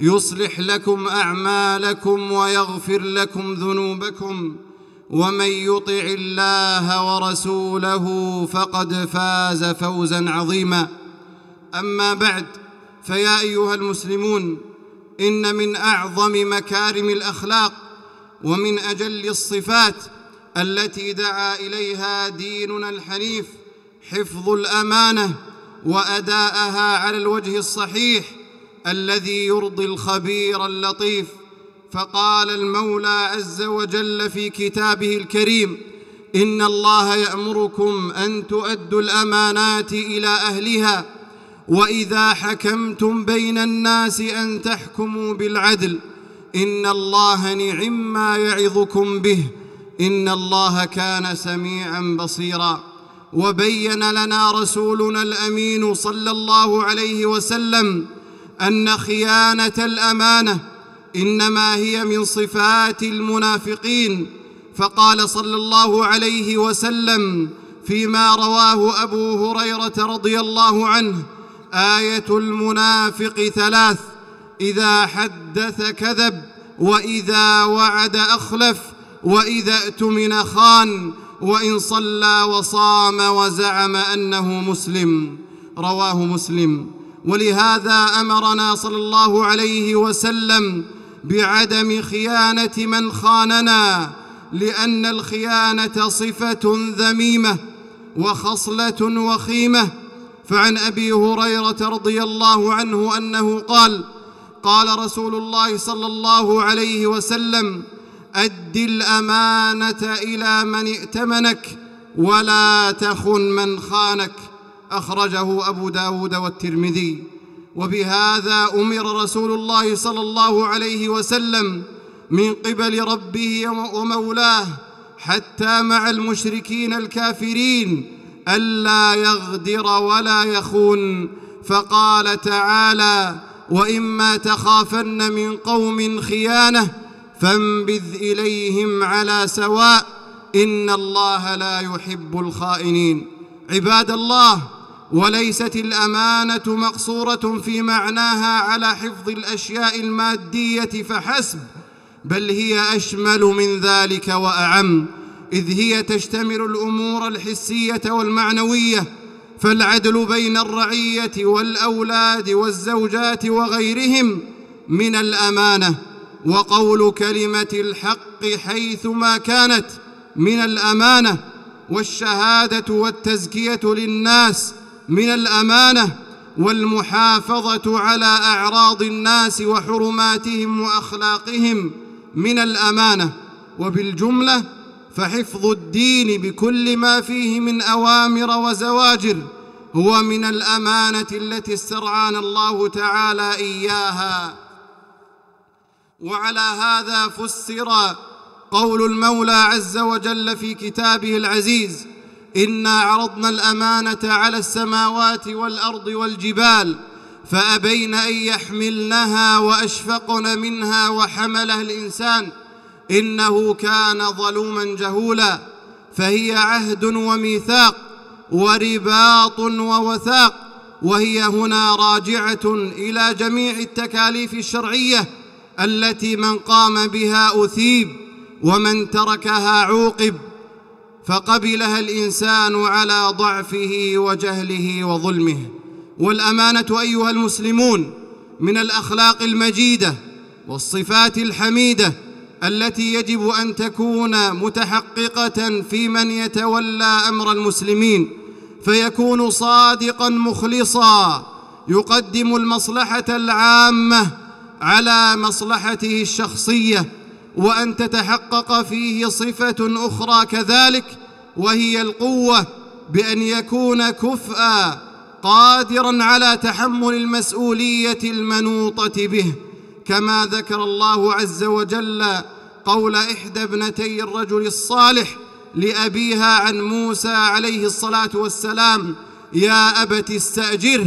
يصلح لكم اعمالكم ويغفر لكم ذنوبكم ومن يطع الله ورسوله فقد فاز فوزا عظيما اما بعد فيا ايها المسلمون ان من اعظم مكارم الاخلاق ومن اجل الصفات التي دعا اليها ديننا الحنيف حفظ الامانه واداءها على الوجه الصحيح الذي يرضي الخبير اللطيف فقال المولى عز وجل في كتابه الكريم ان الله يامركم ان تؤدوا الامانات الى اهلها واذا حكمتم بين الناس ان تحكموا بالعدل ان الله نعم ما يعظكم به ان الله كان سميعا بصيرا وبين لنا رسولنا الامين صلى الله عليه وسلم ان خيانه الامانه انما هي من صفات المنافقين فقال صلى الله عليه وسلم فيما رواه ابو هريره رضي الله عنه ايه المنافق ثلاث اذا حدث كذب واذا وعد اخلف واذا اؤتمن خان وان صلى وصام وزعم انه مسلم رواه مسلم ولهذا امرنا صلى الله عليه وسلم بعدم خيانه من خاننا لان الخيانه صفه ذميمه وخصله وخيمه فعن ابي هريره رضي الله عنه انه قال قال رسول الله صلى الله عليه وسلم اد الامانه الى من ائتمنك ولا تخن من خانك أخرجه أبو داود والترمذي وبهذا أمر رسول الله صلى الله عليه وسلم من قبل ربه ومولاه حتى مع المشركين الكافرين ألا يغدر ولا يخون فقال تعالى وإما تخافن من قوم خيانة فانبذ إليهم على سواء إن الله لا يحب الخائنين عباد الله وليست الامانه مقصوره في معناها على حفظ الاشياء الماديه فحسب بل هي اشمل من ذلك واعم اذ هي تشتمل الامور الحسيه والمعنويه فالعدل بين الرعيه والاولاد والزوجات وغيرهم من الامانه وقول كلمه الحق حيثما كانت من الامانه والشهاده والتزكيه للناس من الامانه والمحافظه على اعراض الناس وحرماتهم واخلاقهم من الامانه وبالجمله فحفظ الدين بكل ما فيه من اوامر وزواجر هو من الامانه التي استرعانا الله تعالى اياها وعلى هذا فسر قول المولى عز وجل في كتابه العزيز انا عرضنا الامانه على السماوات والارض والجبال فابين ان يحملنها واشفقن منها وحملها الانسان انه كان ظلوما جهولا فهي عهد وميثاق ورباط ووثاق وهي هنا راجعه الى جميع التكاليف الشرعيه التي من قام بها اثيب ومن تركها عوقب فقبلها الانسان على ضعفه وجهله وظلمه والامانه ايها المسلمون من الاخلاق المجيده والصفات الحميده التي يجب ان تكون متحققه في من يتولى امر المسلمين فيكون صادقا مخلصا يقدم المصلحه العامه على مصلحته الشخصيه وان تتحقق فيه صفه اخرى كذلك وهي القوه بان يكون كفءا قادرا على تحمل المسؤوليه المنوطه به كما ذكر الله عز وجل قول احدى ابنتي الرجل الصالح لابيها عن موسى عليه الصلاه والسلام يا ابت استاجره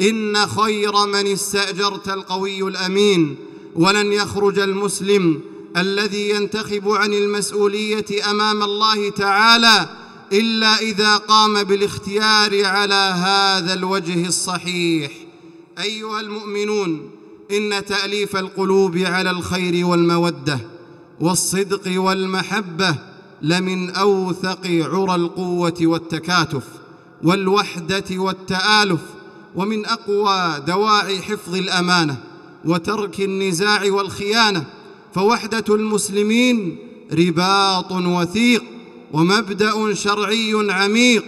ان خير من استاجرت القوي الامين ولن يخرج المسلم الذي ينتخب عن المسؤوليه امام الله تعالى الا اذا قام بالاختيار على هذا الوجه الصحيح ايها المؤمنون ان تاليف القلوب على الخير والموده والصدق والمحبه لمن اوثق عرى القوه والتكاتف والوحده والتالف ومن اقوى دواعي حفظ الامانه وترك النزاع والخيانه فوحده المسلمين رباط وثيق ومبدا شرعي عميق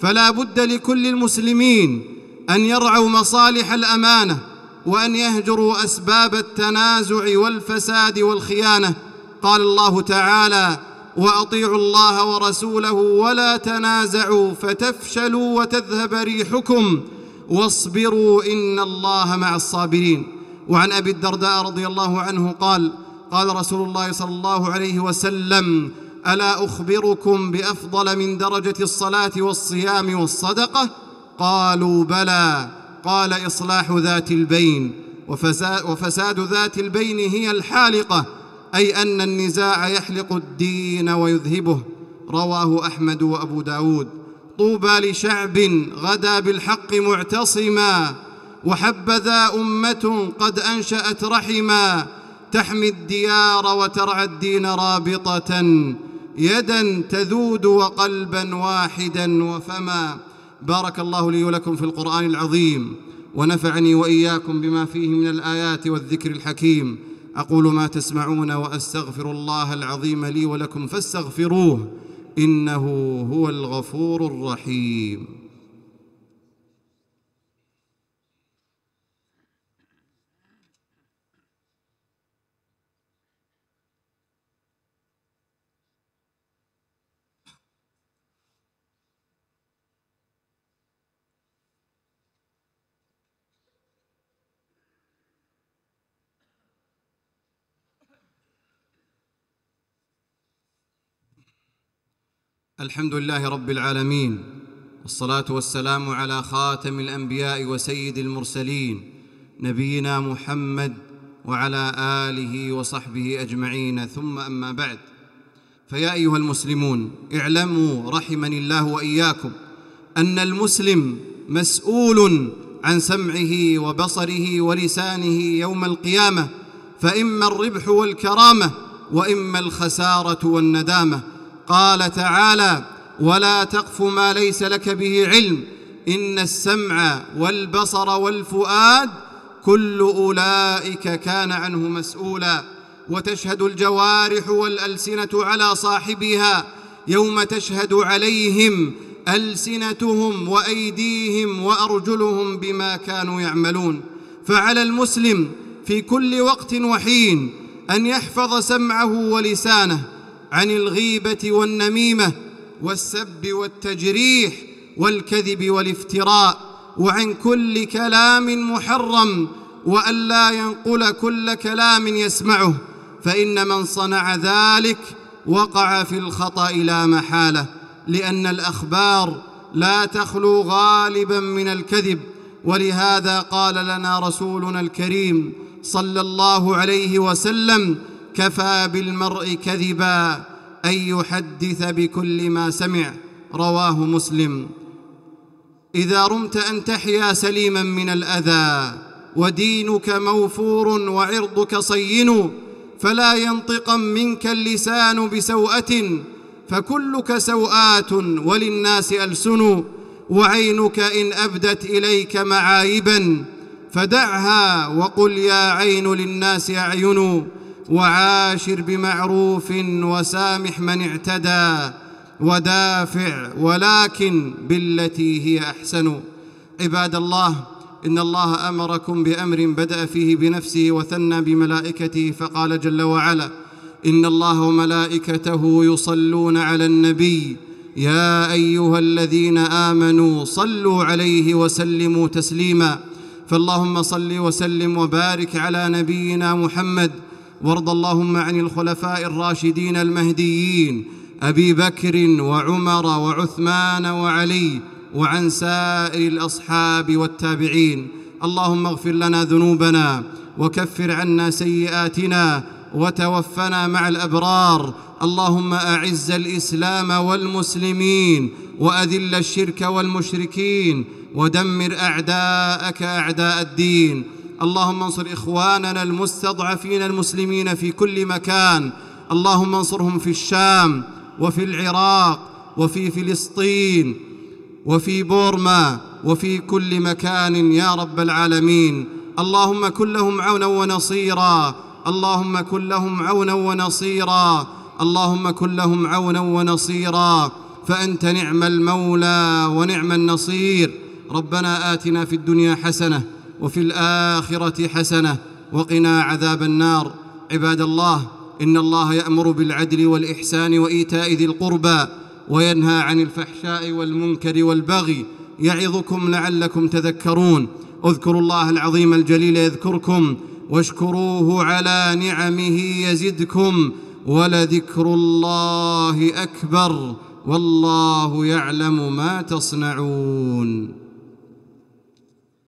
فلا بد لكل المسلمين ان يرعوا مصالح الامانه وان يهجروا اسباب التنازع والفساد والخيانه قال الله تعالى واطيعوا الله ورسوله ولا تنازعوا فتفشلوا وتذهب ريحكم واصبروا ان الله مع الصابرين وعن ابي الدرداء رضي الله عنه قال قال رسول الله صلى الله عليه وسلم الا اخبركم بافضل من درجه الصلاه والصيام والصدقه قالوا بلى قال اصلاح ذات البين وفساد ذات البين هي الحالقه اي ان النزاع يحلق الدين ويذهبه رواه احمد وابو داود طوبى لشعب غدا بالحق معتصما وحبذا امه قد انشات رحما تحمي الديار وترعى الدين رابطة يدا تذود وقلبا واحدا وفما بارك الله لي ولكم في القرآن العظيم ونفعني وإياكم بما فيه من الآيات والذكر الحكيم أقول ما تسمعون وأستغفر الله العظيم لي ولكم فاستغفروه إنه هو الغفور الرحيم الحمد لله رب العالمين والصلاه والسلام على خاتم الانبياء وسيد المرسلين نبينا محمد وعلى اله وصحبه اجمعين ثم اما بعد فيا ايها المسلمون اعلموا رحمني الله واياكم ان المسلم مسؤول عن سمعه وبصره ولسانه يوم القيامه فاما الربح والكرامه واما الخساره والندامه قال تعالى ولا تقف ما ليس لك به علم ان السمع والبصر والفؤاد كل اولئك كان عنه مسؤولا وتشهد الجوارح والالسنه على صاحبها يوم تشهد عليهم السنتهم وايديهم وارجلهم بما كانوا يعملون فعلى المسلم في كل وقت وحين ان يحفظ سمعه ولسانه عن الغيبه والنميمه والسب والتجريح والكذب والافتراء وعن كل كلام محرم وأن لا ينقل كل كلام يسمعه فإن من صنع ذلك وقع في الخطأ لا محالة لأن الأخبار لا تخلو غالبا من الكذب ولهذا قال لنا رسولنا الكريم صلى الله عليه وسلم كفى بالمرء كذبا ان يحدث بكل ما سمع رواه مسلم اذا رمت ان تحيا سليما من الاذى ودينك موفور وعرضك صين فلا ينطقا منك اللسان بسوءه فكلك سوءات وللناس السن وعينك ان ابدت اليك معايبا فدعها وقل يا عين للناس اعين وعاشر بمعروف وسامح من اعتدى ودافع ولكن بالتي هي احسن عباد الله ان الله امركم بامر بدا فيه بنفسه وثنى بملائكته فقال جل وعلا ان الله وملائكته يصلون على النبي يا ايها الذين امنوا صلوا عليه وسلموا تسليما فاللهم صل وسلم وبارك على نبينا محمد وارض اللهم عن الخلفاء الراشدين المهديين ابي بكر وعمر وعثمان وعلي وعن سائر الاصحاب والتابعين اللهم اغفر لنا ذنوبنا وكفر عنا سيئاتنا وتوفنا مع الابرار اللهم اعز الاسلام والمسلمين واذل الشرك والمشركين ودمر اعداءك اعداء الدين اللهم انصر اخواننا المستضعفين المسلمين في كل مكان اللهم انصرهم في الشام وفي العراق وفي فلسطين وفي بورما وفي كل مكان يا رب العالمين اللهم كن لهم عونا ونصيرا اللهم كن لهم عونا ونصيرا اللهم كن لهم عونا ونصيرا فانت نعم المولى ونعم النصير ربنا اتنا في الدنيا حسنه وفي الاخره حسنه وقنا عذاب النار عباد الله ان الله يامر بالعدل والاحسان وايتاء ذي القربى وينهى عن الفحشاء والمنكر والبغي يعظكم لعلكم تذكرون اذكروا الله العظيم الجليل يذكركم واشكروه على نعمه يزدكم ولذكر الله اكبر والله يعلم ما تصنعون